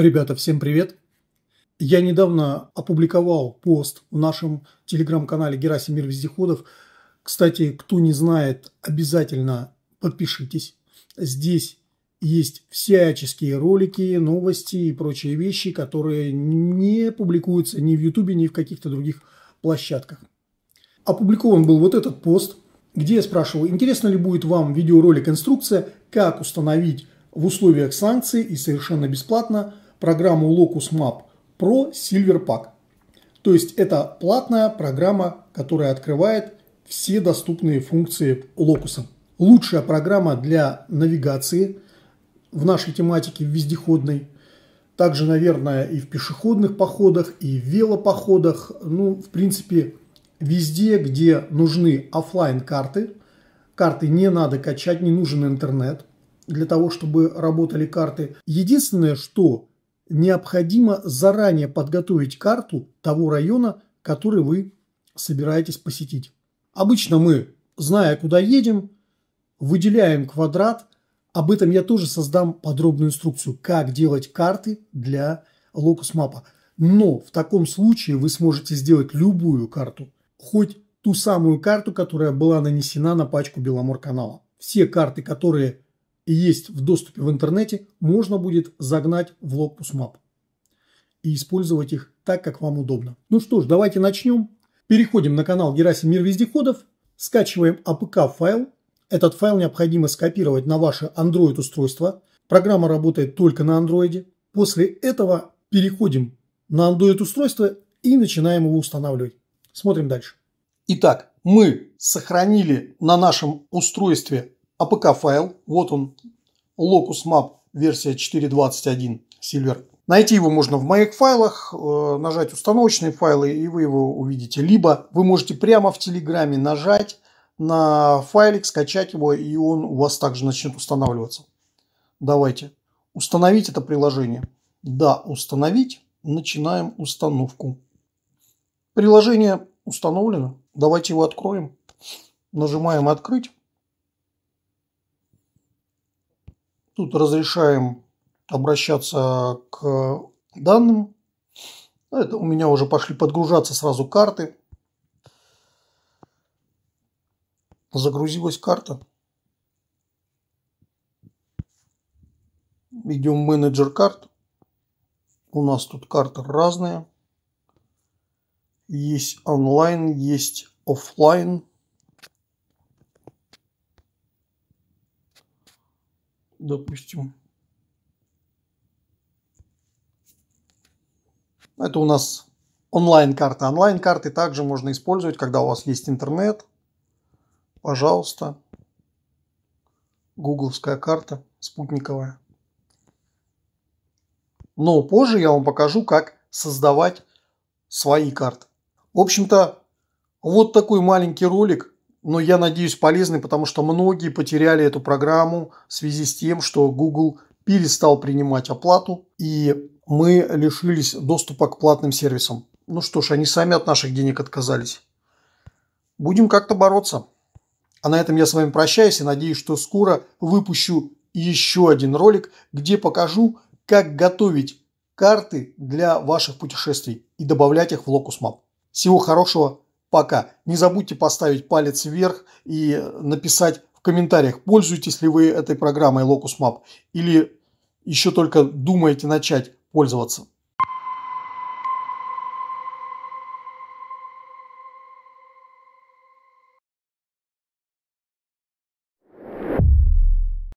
Ребята, всем привет! Я недавно опубликовал пост в нашем телеграм-канале Герасим Мир Вездеходов. Кстати, кто не знает, обязательно подпишитесь. Здесь есть всяческие ролики, новости и прочие вещи, которые не публикуются ни в Ютубе, ни в каких-то других площадках. Опубликован был вот этот пост, где я спрашивал, интересно ли будет вам видеоролик-инструкция, как установить в условиях санкций и совершенно бесплатно – программу Locus Map Pro Silver Pack. То есть это платная программа, которая открывает все доступные функции Locus. Лучшая программа для навигации в нашей тематике вездеходной. Также, наверное, и в пешеходных походах, и в велопоходах. Ну, в принципе, везде, где нужны офлайн карты карты не надо качать, не нужен интернет для того, чтобы работали карты. Единственное, что необходимо заранее подготовить карту того района, который вы собираетесь посетить. Обычно мы, зная, куда едем, выделяем квадрат. Об этом я тоже создам подробную инструкцию, как делать карты для локус-мапа. Но в таком случае вы сможете сделать любую карту, хоть ту самую карту, которая была нанесена на пачку Беломор канала. Все карты, которые есть в доступе в интернете, можно будет загнать в Locus Map и использовать их так, как вам удобно. Ну что ж, давайте начнем. Переходим на канал Герасим Мир Вездеходов, скачиваем APK файл. Этот файл необходимо скопировать на ваше Android устройство. Программа работает только на Android. После этого переходим на Android устройство и начинаем его устанавливать. Смотрим дальше. Итак, мы сохранили на нашем устройстве APK а файл, вот он, Locus Map версия 4.21 Silver. Найти его можно в моих файлах, э, нажать установочные файлы и вы его увидите. Либо вы можете прямо в Телеграме нажать на файлик, скачать его и он у вас также начнет устанавливаться. Давайте установить это приложение. Да, установить. Начинаем установку. Приложение установлено. Давайте его откроем. Нажимаем открыть. Тут разрешаем обращаться к данным. Ну, это у меня уже пошли подгружаться сразу карты. Загрузилась карта. Идем менеджер карт. У нас тут карты разные. Есть онлайн, есть офлайн. допустим. Это у нас онлайн-карты. Онлайн-карты также можно использовать, когда у вас есть интернет. Пожалуйста. Гугловская карта спутниковая. Но позже я вам покажу, как создавать свои карты. В общем-то, вот такой маленький ролик но я надеюсь полезный, потому что многие потеряли эту программу в связи с тем, что Google перестал принимать оплату, и мы лишились доступа к платным сервисам. Ну что ж, они сами от наших денег отказались. Будем как-то бороться. А на этом я с вами прощаюсь и надеюсь, что скоро выпущу еще один ролик, где покажу, как готовить карты для ваших путешествий и добавлять их в Locus Map. Всего хорошего! пока. Не забудьте поставить палец вверх и написать в комментариях, пользуетесь ли вы этой программой Locus Map или еще только думаете начать пользоваться.